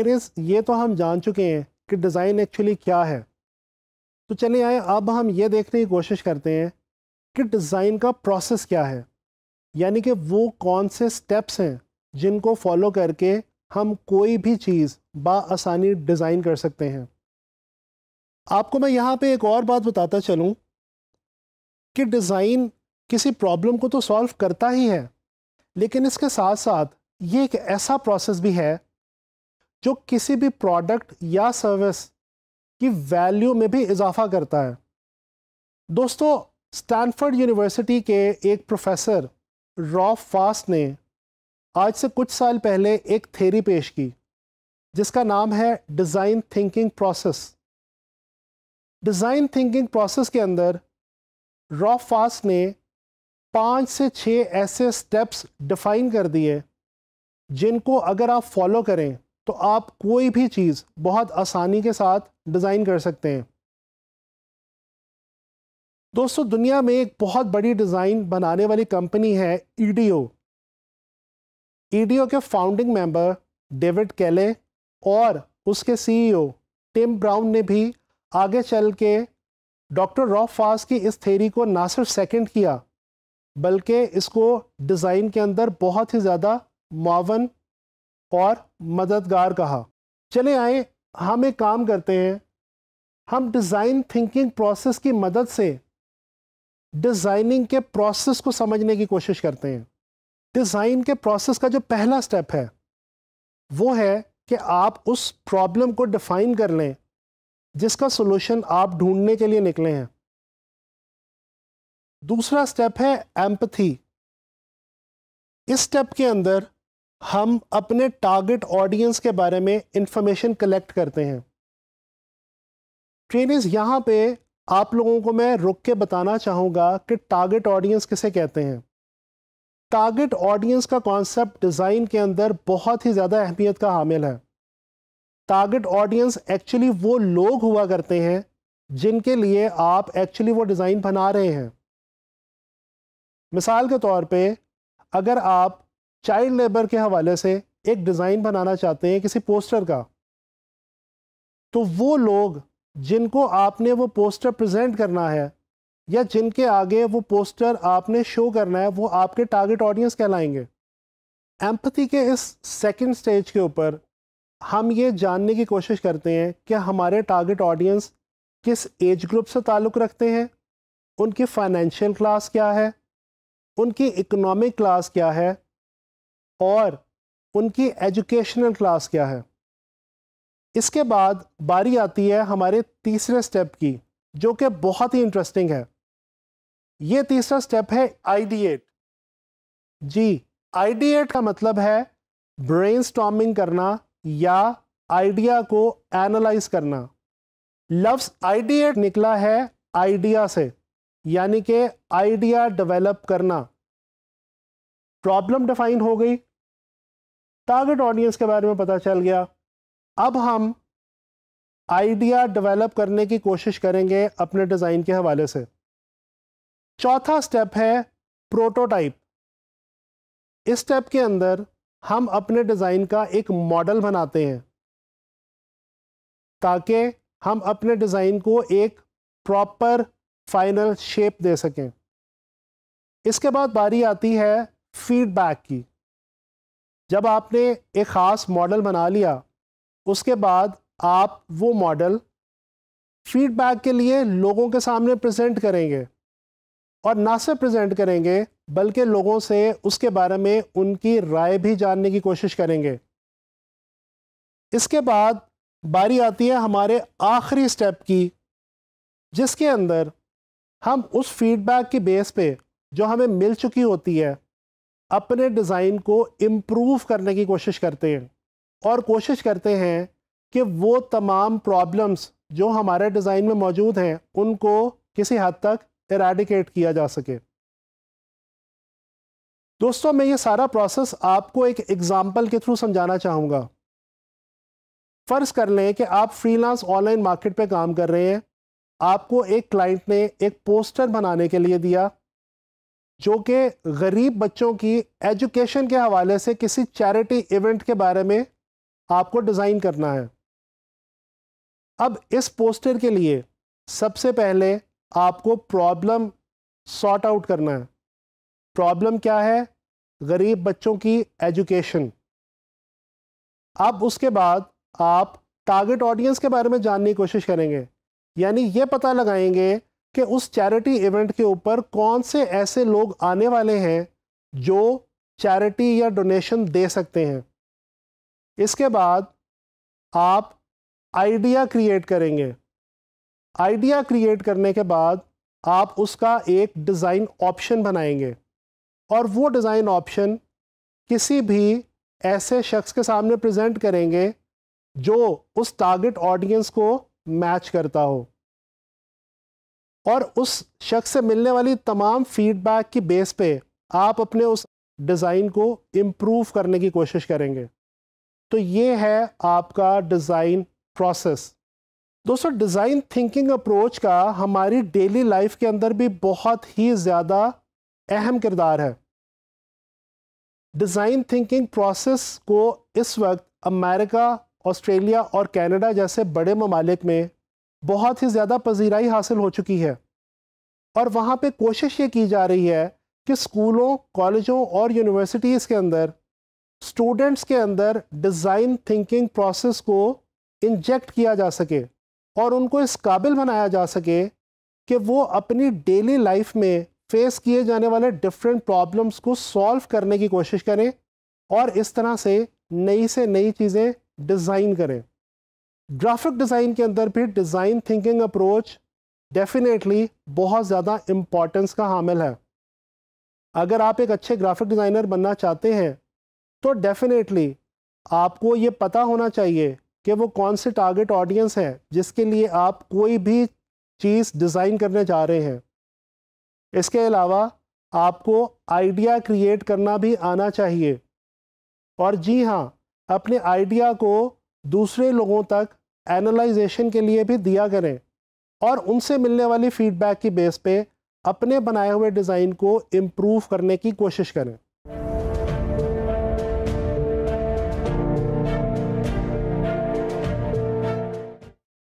is ये तो हम जान चुके हैं कि डिज़ाइन एक्चुअली क्या है तो चले आए अब हम ये देखने की कोशिश करते हैं कि डिज़ाइन का प्रोसेस क्या है यानी कि वो कौन से स्टेप्स हैं जिनको फॉलो करके हम कोई भी चीज़ बासानी डिज़ाइन कर सकते हैं आपको मैं यहाँ पे एक और बात बताता चलूँ कि डिज़ाइन किसी प्रॉब्लम को तो सॉल्व करता ही है लेकिन इसके साथ साथ ये एक ऐसा प्रोसेस भी है जो किसी भी प्रोडक्ट या सर्विस की वैल्यू में भी इजाफा करता है दोस्तों स्टैनफर्ड यूनिवर्सिटी के एक प्रोफेसर रॉफ फास्ट ने आज से कुछ साल पहले एक थेरी पेश की जिसका नाम है design thinking process design thinking process के अंदर रॉफ फास्ट ने पाँच से छः ऐसे स्टेप्स डिफ़ाइन कर दिए जिनको अगर आप फॉलो करें तो आप कोई भी चीज़ बहुत आसानी के साथ डिज़ाइन कर सकते हैं दोस्तों दुनिया में एक बहुत बड़ी डिज़ाइन बनाने वाली कंपनी है ईडीओ e ईडीओ e के फाउंडिंग मेंबर डेविड कैले और उसके सीईओ टिम ब्राउन ने भी आगे चल के डॉक्टर रॉफ फास की इस थेरी को ना सिर्फ सेकेंड किया बल्कि इसको डिज़ाइन के अंदर बहुत ही ज़्यादा मावन और मददगार कहा चले आए हम एक काम करते हैं हम डिज़ाइन थिंकिंग प्रोसेस की मदद से डिज़ाइनिंग के प्रोसेस को समझने की कोशिश करते हैं डिज़ाइन के प्रोसेस का जो पहला स्टेप है वो है कि आप उस प्रॉब्लम को डिफ़ाइन कर लें जिसका सोल्यूशन आप ढूंढने के लिए निकले हैं दूसरा स्टेप है एम्पथी इस स्टेप के अंदर हम अपने टारगेट ऑडियंस के बारे में इंफॉर्मेशन कलेक्ट करते हैं ट्रेनिज यहाँ पे आप लोगों को मैं रुक के बताना चाहूँगा कि टारगेट ऑडियंस किसे कहते हैं टारगेट ऑडियंस का कॉन्सेप्ट डिज़ाइन के अंदर बहुत ही ज़्यादा अहमियत का हामिल है टारगेट ऑडियंस एक्चुअली वो लोग हुआ करते हैं जिनके लिए आप एक्चुअली वो डिज़ाइन बना रहे हैं मिसाल के तौर पे अगर आप चाइल्ड लेबर के हवाले से एक डिज़ाइन बनाना चाहते हैं किसी पोस्टर का तो वो लोग जिनको आपने वो पोस्टर प्रेजेंट करना है या जिनके आगे वो पोस्टर आपने शो करना है वो आपके टारगेट ऑडियंस कहलाएंगे एम्पथी के इस सेकंड स्टेज के ऊपर हम ये जानने की कोशिश करते हैं कि हमारे टारगेट ऑडियंस किस एज ग्रुप से ताल्लुक़ रखते हैं उनकी फाइनेंशियल क्लास क्या है उनकी इकोनॉमिक क्लास क्या है और उनकी एजुकेशनल क्लास क्या है इसके बाद बारी आती है हमारे तीसरे स्टेप की जो कि बहुत ही इंटरेस्टिंग है ये तीसरा स्टेप है आइडिएट जी आइडिएट का मतलब है ब्रेन करना या आइडिया को एनालाइज करना लफ्स आइडिएट निकला है आइडिया से यानी कि आइडिया डेवलप करना प्रॉब्लम डिफाइन हो गई टारगेट ऑडियंस के बारे में पता चल गया अब हम आइडिया डेवलप करने की कोशिश करेंगे अपने डिज़ाइन के हवाले से चौथा स्टेप है प्रोटोटाइप इस स्टेप के अंदर हम अपने डिज़ाइन का एक मॉडल बनाते हैं ताकि हम अपने डिज़ाइन को एक प्रॉपर फाइनल शेप दे सकें इसके बाद बारी आती है फीडबैक की जब आपने एक ख़ास मॉडल बना लिया उसके बाद आप वो मॉडल फीडबैक के लिए लोगों के सामने प्रेजेंट करेंगे और ना सिर्फ प्रेजेंट करेंगे बल्कि लोगों से उसके बारे में उनकी राय भी जानने की कोशिश करेंगे इसके बाद बारी आती है हमारे आखिरी स्टेप की जिसके अंदर हम उस फीडबैक की बेस पे जो हमें मिल चुकी होती है अपने डिज़ाइन को इम्प्रूव करने की कोशिश करते हैं और कोशिश करते हैं कि वो तमाम प्रॉब्लम्स जो हमारे डिज़ाइन में मौजूद हैं उनको किसी हद तक इराडिकेट किया जा सके दोस्तों मैं ये सारा प्रोसेस आपको एक एग्ज़ाम्पल के थ्रू समझाना चाहूँगा फ़र्ज़ कर लें कि आप फ्रीलांस ऑनलाइन मार्केट पे काम कर रहे हैं आपको एक क्लाइंट ने एक पोस्टर बनाने के लिए दिया जो कि गरीब बच्चों की एजुकेशन के हवाले से किसी चैरिटी इवेंट के बारे में आपको डिज़ाइन करना है अब इस पोस्टर के लिए सबसे पहले आपको प्रॉब्लम सॉर्ट आउट करना है प्रॉब्लम क्या है गरीब बच्चों की एजुकेशन अब उसके बाद आप टारगेट ऑडियंस के बारे में जानने की कोशिश करेंगे यानी ये पता लगाएंगे कि उस चैरिटी इवेंट के ऊपर कौन से ऐसे लोग आने वाले हैं जो चैरिटी या डोनेशन दे सकते हैं इसके बाद आप आइडिया क्रिएट करेंगे आइडिया क्रिएट करने के बाद आप उसका एक डिज़ाइन ऑप्शन बनाएंगे और वो डिज़ाइन ऑप्शन किसी भी ऐसे शख्स के सामने प्रेजेंट करेंगे जो उस टारगेट ऑडियंस को मैच करता हो और उस शख्स से मिलने वाली तमाम फीडबैक की बेस पे आप अपने उस डिज़ाइन को इम्प्रूव करने की कोशिश करेंगे तो ये है आपका डिज़ाइन प्रोसेस दोस्तों डिज़ाइन थिंकिंग अप्रोच का हमारी डेली लाइफ के अंदर भी बहुत ही ज़्यादा अहम किरदार है डिज़ाइन थिंकिंग प्रोसेस को इस वक्त अमेरिका ऑस्ट्रेलिया और कनाडा जैसे बड़े ममालिक में बहुत ही ज़्यादा पजीराई हासिल हो चुकी है और वहाँ पे कोशिश ये की जा रही है कि स्कूलों कॉलेजों और यूनिवर्सिटीज़ के अंदर स्टूडेंट्स के अंदर डिज़ाइन थिंकिंग प्रोसेस को इंजेक्ट किया जा सके और उनको इस काबिल बनाया जा सके कि वो अपनी डेली लाइफ में फेस किए जाने वाले डिफरेंट प्रॉब्लम्स को सॉल्व करने की कोशिश करें और इस तरह से नई से नई चीज़ें डिज़ाइन करें ग्राफिक डिज़ाइन के अंदर भी डिज़ाइन थिंकिंग अप्रोच डेफिनेटली बहुत ज़्यादा इम्पॉर्टेंस का हामिल है अगर आप एक अच्छे ग्राफिक डिज़ाइनर बनना चाहते हैं तो डेफिनेटली आपको ये पता होना चाहिए कि वो कौन से टारगेट ऑडियंस है जिसके लिए आप कोई भी चीज़ डिज़ाइन करने जा रहे हैं इसके अलावा आपको आइडिया क्रिएट करना भी आना चाहिए और जी हाँ अपने आइडिया को दूसरे लोगों तक एनालाइजेशन के लिए भी दिया करें और उनसे मिलने वाली फीडबैक की बेस पे अपने बनाए हुए डिज़ाइन को इम्प्रूव करने की कोशिश करें